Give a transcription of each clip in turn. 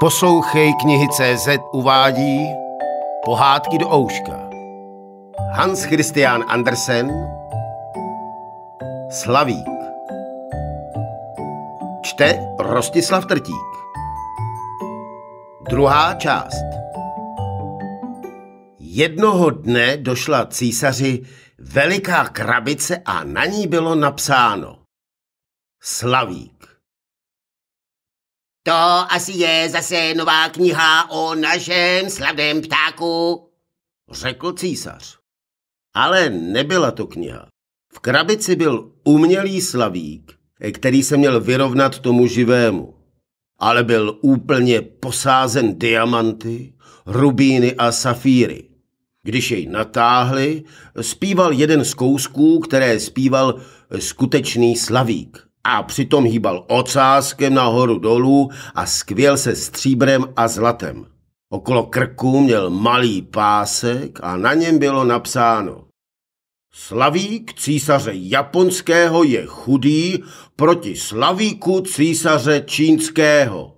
Poslouchej knihy CZ uvádí Pohádky do ouška. Hans Christian Andersen Slavík Čte Rostislav Trtík Druhá část Jednoho dne došla císaři veliká krabice a na ní bylo napsáno Slavík. To asi je zase nová kniha o našem slavném ptáku, řekl císař. Ale nebyla to kniha. V krabici byl umělý slavík, který se měl vyrovnat tomu živému. Ale byl úplně posázen diamanty, rubíny a safíry. Když jej natáhli, zpíval jeden z kousků, které zpíval skutečný slavík a přitom hýbal ocáskem nahoru dolů a skvěl se stříbrem a zlatem. Okolo krku měl malý pásek a na něm bylo napsáno Slavík císaře japonského je chudý proti slavíku císaře čínského.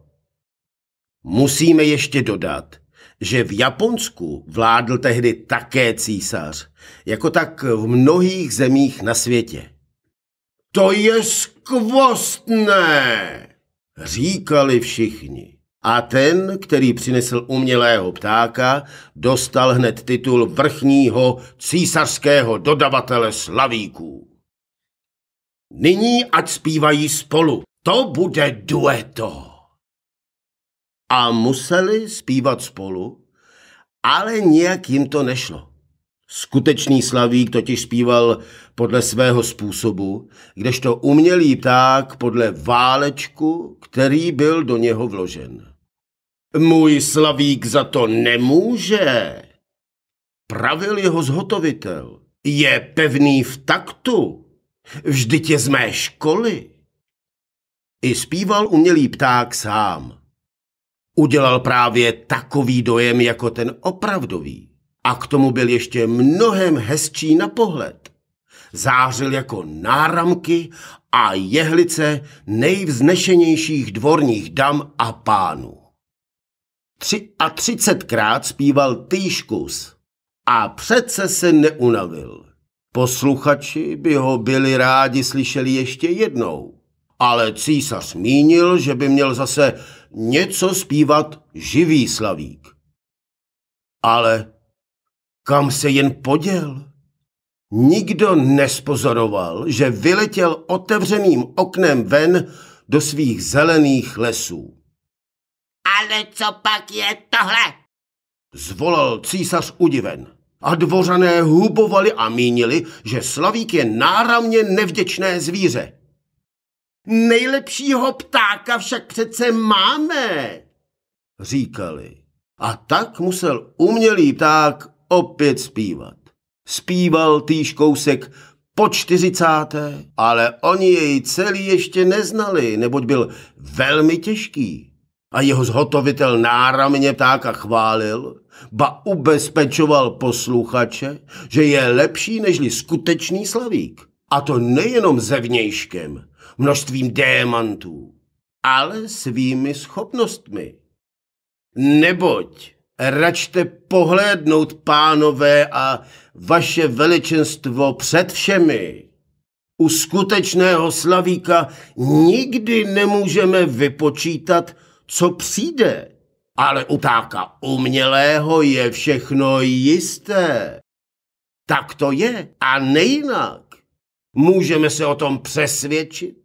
Musíme ještě dodat, že v Japonsku vládl tehdy také císař, jako tak v mnohých zemích na světě. To je skvostné, říkali všichni. A ten, který přinesl umělého ptáka, dostal hned titul vrchního císařského dodavatele slavíků. Nyní ať zpívají spolu. To bude dueto. A museli zpívat spolu, ale nějak jim to nešlo. Skutečný slavík totiž zpíval podle svého způsobu, kdežto umělý pták podle válečku, který byl do něho vložen. Můj slavík za to nemůže, pravil jeho zhotovitel. Je pevný v taktu, vždyť je z mé školy. I zpíval umělý pták sám. Udělal právě takový dojem jako ten opravdový. A k tomu byl ještě mnohem hezčí na pohled. Zářil jako náramky a jehlice nejvznešenějších dvorních dam a pánů. Tři a třicetkrát zpíval týškus a přece se neunavil. Posluchači by ho byli rádi slyšeli ještě jednou, ale císař mínil, že by měl zase něco zpívat živý slavík. Ale kam se jen poděl? Nikdo nespozoroval, že vyletěl otevřeným oknem ven do svých zelených lesů. Ale co pak je tohle? Zvolal císař udiven. A dvořané hubovali a mínili, že Slavík je náramně nevděčné zvíře. Nejlepšího ptáka však přece máme, říkali. A tak musel umělý pták opět zpívat. Zpíval týž kousek po čtyřicáté, ale oni jej celý ještě neznali, neboť byl velmi těžký. A jeho zhotovitel náramně ptáka chválil, ba ubezpečoval posluchače, že je lepší nežli skutečný slavík. A to nejenom zevnějškem, množstvím démantů, ale svými schopnostmi. Neboť račte pohlédnout, pánové, a vaše veličenstvo před všemi. U skutečného slavíka nikdy nemůžeme vypočítat, co přijde, ale u táka umělého je všechno jisté. Tak to je a nejinak. Můžeme se o tom přesvědčit,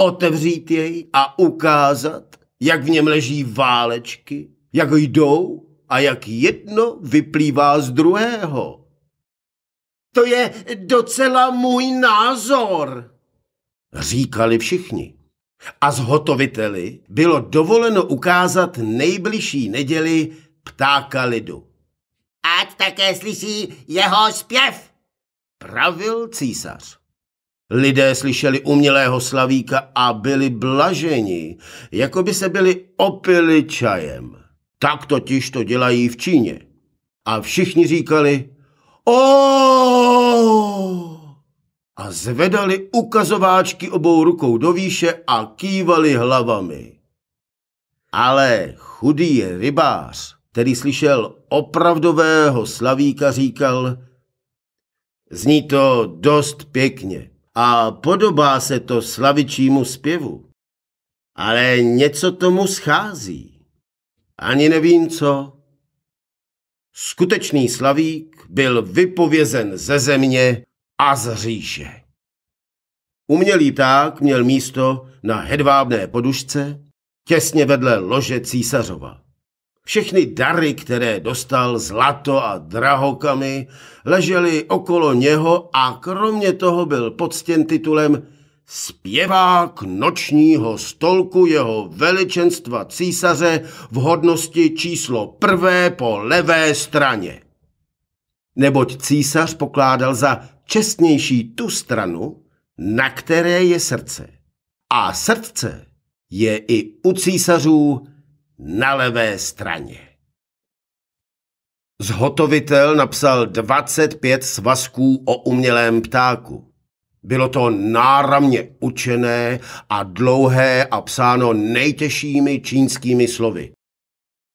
otevřít jej a ukázat, jak v něm leží válečky, jak jdou a jak jedno vyplývá z druhého. To je docela můj názor, říkali všichni. A zhotoviteli bylo dovoleno ukázat nejbližší neděli ptáka lidu. Ať také slyší jeho zpěv, pravil císař. Lidé slyšeli umělého slavíka a byli blaženi, jako by se byli opili čajem. Tak totiž to dělají v Číně. A všichni říkali o a zvedali ukazováčky obou rukou do výše a kývali hlavami. Ale chudý rybář, který slyšel opravdového slavíka, říkal, zní to dost pěkně a podobá se to slavičímu zpěvu, ale něco tomu schází ani nevím co. Skutečný slavík byl vypovězen ze země a z říše. Umělý pták měl místo na hedvábné podušce, těsně vedle lože císařova. Všechny dary, které dostal zlato a drahokamy, ležely okolo něho a kromě toho byl poctěn titulem zpěvák nočního stolku jeho veličenstva císaře v hodnosti číslo prvé po levé straně. Neboť císař pokládal za čestnější tu stranu, na které je srdce. A srdce je i u císařů na levé straně. Zhotovitel napsal 25 svazků o umělém ptáku. Bylo to náramně učené a dlouhé a psáno nejtěžšími čínskými slovy.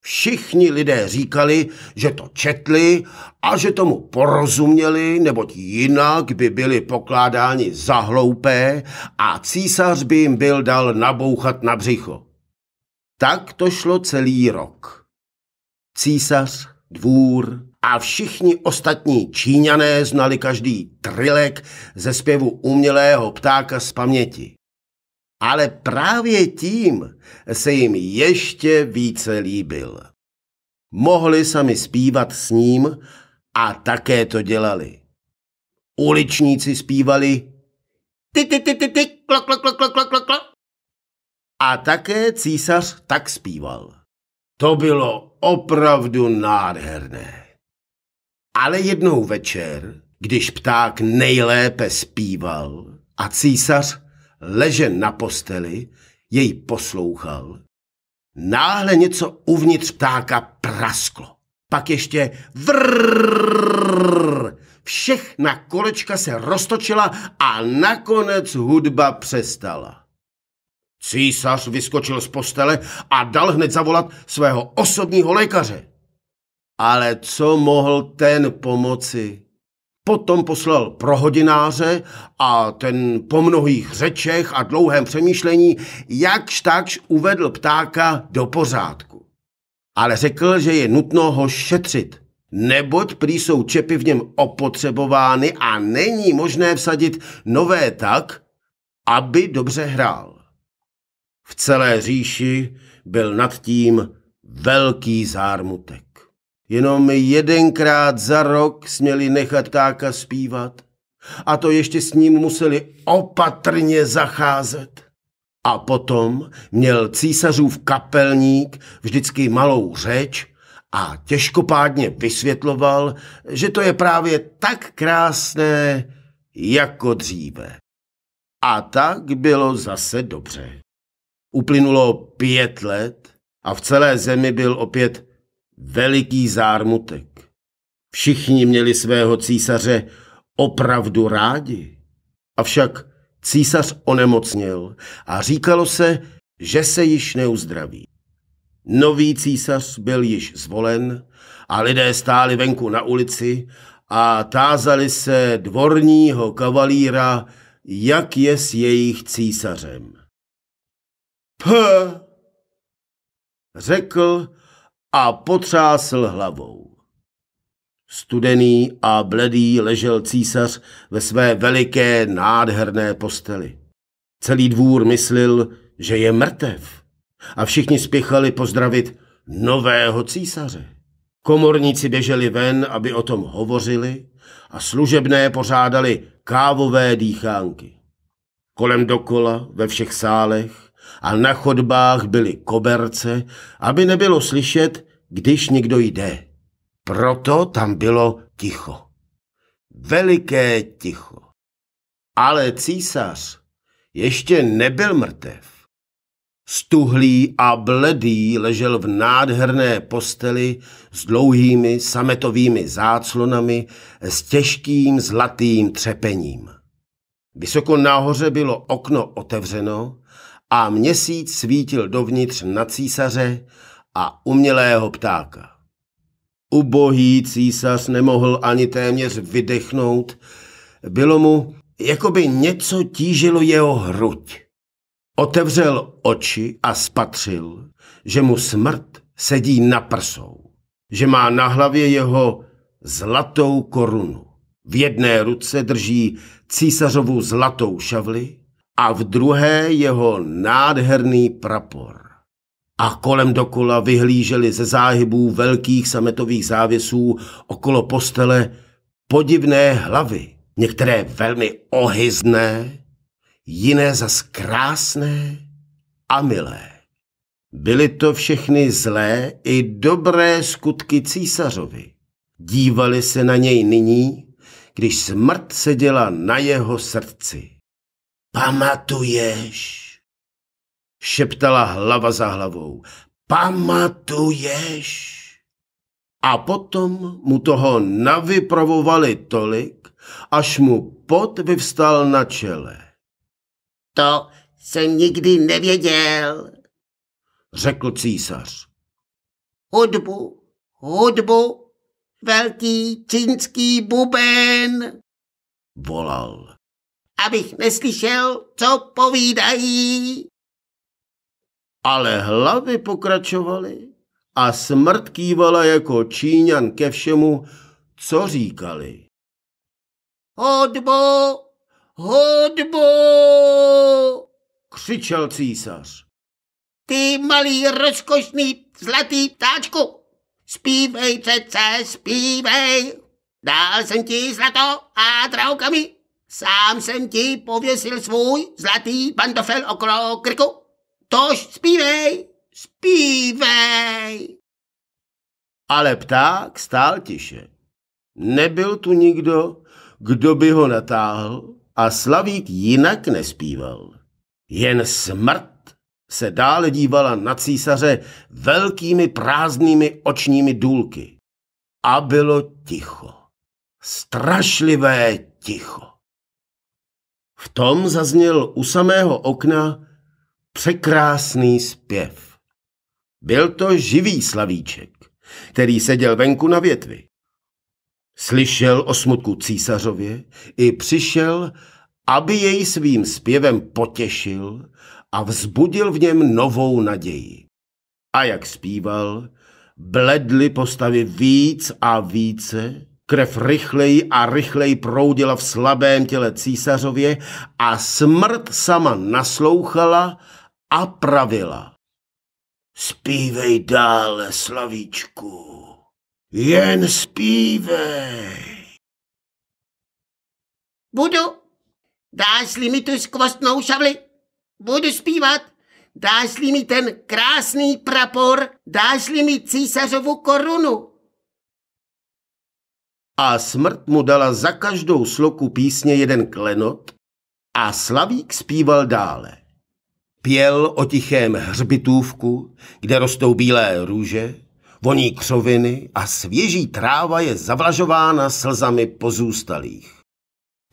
Všichni lidé říkali, že to četli a že tomu porozuměli, neboť jinak by byli pokládáni za hloupé a císař by jim byl dal nabouchat na břicho. Tak to šlo celý rok. Císař, dvůr, a všichni ostatní Číňané znali každý trilek ze zpěvu umělého ptáka z paměti. Ale právě tím se jim ještě více líbil. Mohli sami zpívat s ním a také to dělali. Uličníci zpívali ty ty ty ty ty klo klo klo klo klo klo A také císař tak zpíval. To bylo opravdu nádherné. Ale jednou večer, když pták nejlépe zpíval a císař ležen na posteli, jej poslouchal, náhle něco uvnitř ptáka prasklo. Pak ještě vrrrr, kolečka se a nakonec hudba přestala. Císař vyskočil z postele a dal hned zavolat svého osobního lékaře. Ale co mohl ten pomoci? Potom poslal prohodináře a ten po mnohých řečech a dlouhém přemýšlení jakž takž uvedl ptáka do pořádku. Ale řekl, že je nutno ho šetřit, neboť prý jsou čepy v něm opotřebovány a není možné vsadit nové tak, aby dobře hrál. V celé říši byl nad tím velký zármutek. Jenom jedenkrát za rok směli nechat káka zpívat a to ještě s ním museli opatrně zacházet. A potom měl císařův kapelník vždycky malou řeč a těžkopádně vysvětloval, že to je právě tak krásné jako dříve. A tak bylo zase dobře. Uplynulo pět let a v celé zemi byl opět veliký zármutek. Všichni měli svého císaře opravdu rádi. Avšak císař onemocněl a říkalo se, že se již neuzdraví. Nový císař byl již zvolen a lidé stáli venku na ulici a tázali se dvorního kavalíra, jak je s jejich císařem. P, řekl a potřásl hlavou. Studený a bledý ležel císař ve své veliké nádherné posteli. Celý dvůr myslil, že je mrtev a všichni spěchali pozdravit nového císaře. Komorníci běželi ven, aby o tom hovořili a služebné pořádali kávové dýchánky. Kolem dokola, ve všech sálech, a na chodbách byly koberce, aby nebylo slyšet, když někdo jde. Proto tam bylo ticho. Veliké ticho. Ale císař ještě nebyl mrtev. Stuhlý a bledý ležel v nádherné posteli s dlouhými sametovými záclonami s těžkým zlatým třepením. Vysoko nahoře bylo okno otevřeno a měsíc svítil dovnitř na císaře a umělého ptáka. Ubohý císař nemohl ani téměř vydechnout, bylo mu, jako by něco tížilo jeho hruď. Otevřel oči a spatřil, že mu smrt sedí na prsou, že má na hlavě jeho zlatou korunu. V jedné ruce drží císařovu zlatou šavli, a v druhé jeho nádherný prapor. A kolem dokola vyhlíželi ze záhybů velkých sametových závěsů okolo postele podivné hlavy, některé velmi ohyzné, jiné zas krásné a milé. Byly to všechny zlé i dobré skutky císařovi. Dívali se na něj nyní, když smrt seděla na jeho srdci. Pamatuješ? Šeptala hlava za hlavou. Pamatuješ? A potom mu toho navypravovali tolik, až mu pot vyvstal na čele. To jsem nikdy nevěděl, řekl císař. Hudbu, hudbu, velký čínský buben, volal abych neslyšel, co povídají. Ale hlavy pokračovaly a smrt kývala jako číňan ke všemu, co říkali. Hodbo, hodbo, křičel císař. Ty malý rozkošný zlatý ptáčku, zpívej přece, zpívej. Dal jsem ti zlato a draukami Sám jsem ti pověsil svůj zlatý pantofel okolo krku. Tož zpívej, zpívej. Ale pták stál tiše. Nebyl tu nikdo, kdo by ho natáhl a Slavík jinak nespíval. Jen smrt se dále dívala na císaře velkými prázdnými očními důlky. A bylo ticho. Strašlivé ticho. V tom zazněl u samého okna překrásný zpěv. Byl to živý slavíček, který seděl venku na větvi. Slyšel o smutku císařově i přišel, aby jej svým zpěvem potěšil a vzbudil v něm novou naději. A jak zpíval, bledly postavy víc a více, Krev rychleji a rychleji proudila v slabém těle císařově a smrt sama naslouchala a pravila. Spívej dále, slavíčku, jen spívej. Budu. dáš mi tu skvostnou šavli? Budu zpívat. Dáš-li mi ten krásný prapor? Dáš-li mi císařovu korunu? a smrt mu dala za každou sloku písně jeden klenot a Slavík zpíval dále. Pěl o tichém hřbitůvku, kde rostou bílé růže, voní křoviny a svěží tráva je zavlažována slzami pozůstalých.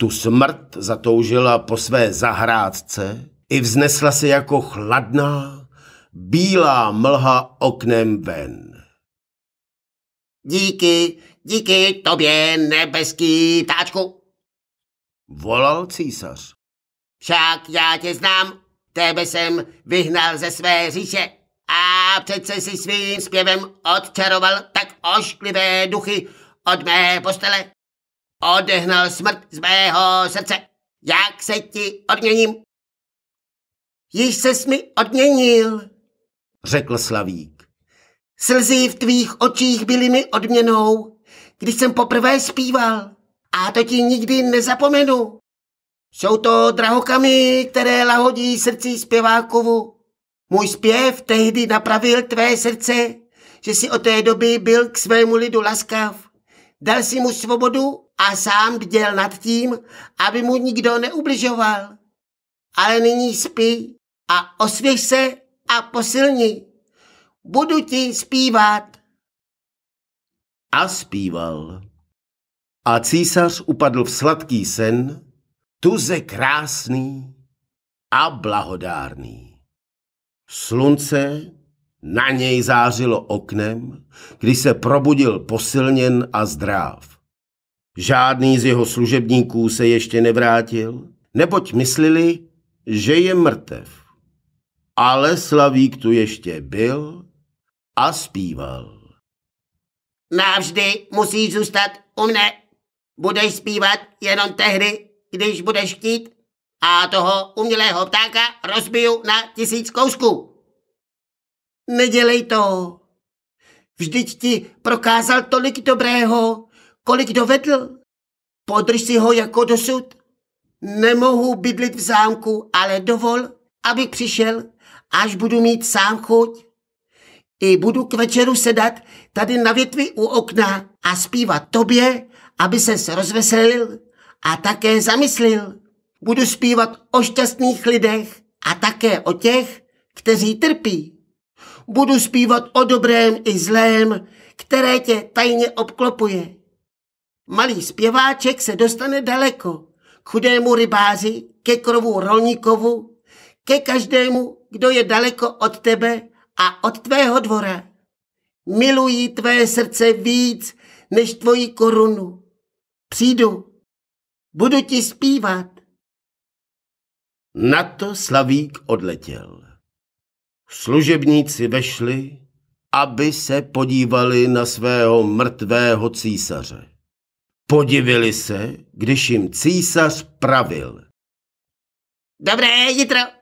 Tu smrt zatoužila po své zahrádce i vznesla se jako chladná, bílá mlha oknem ven. Díky, Díky tobě, nebeský táčku. Volal císař. Však já tě znám, tebe jsem vyhnal ze své říše a přece si svým zpěvem odčaroval tak ošklivé duchy od mé postele. Odehnal smrt z mého srdce. Jak se ti odměním? Již se mi odměnil, řekl Slavík. Slzy v tvých očích byly mi odměnou když jsem poprvé zpíval. A to ti nikdy nezapomenu. Jsou to drahokamy, které lahodí srdcí zpěvákovu. Můj zpěv tehdy napravil tvé srdce, že si od té doby byl k svému lidu laskav. Dal si mu svobodu a sám bděl nad tím, aby mu nikdo neubližoval. Ale nyní spí a osvěž se a posilni. Budu ti zpívat a zpíval. A císař upadl v sladký sen, tuze krásný a blahodárný. Slunce na něj zářilo oknem, když se probudil posilněn a zdrav. Žádný z jeho služebníků se ještě nevrátil, neboť myslili, že je mrtev. Ale Slavík tu ještě byl a zpíval. Navždy musíš zůstat u mne. Budeš zpívat jenom tehdy, když budeš chtít a toho umělého ptáka rozbiju na tisíc kousků. Nedělej to. Vždyť ti prokázal tolik dobrého, kolik dovedl. Podrž si ho jako dosud. Nemohu bydlit v zámku, ale dovol, abych přišel, až budu mít sám chuť. I budu k večeru sedat tady na větvi u okna a zpívat tobě, aby ses rozveselil a také zamyslil. Budu zpívat o šťastných lidech a také o těch, kteří trpí. Budu zpívat o dobrém i zlém, které tě tajně obklopuje. Malý zpěváček se dostane daleko, k chudému rybáři, ke krovu rolníkovu, ke každému, kdo je daleko od tebe a od tvého dvora milují tvé srdce víc než tvoji korunu. Přijdu, budu ti zpívat. Na to Slavík odletěl. Služebníci vešli, aby se podívali na svého mrtvého císaře. Podivili se, když jim císař pravil. Dobré jitro,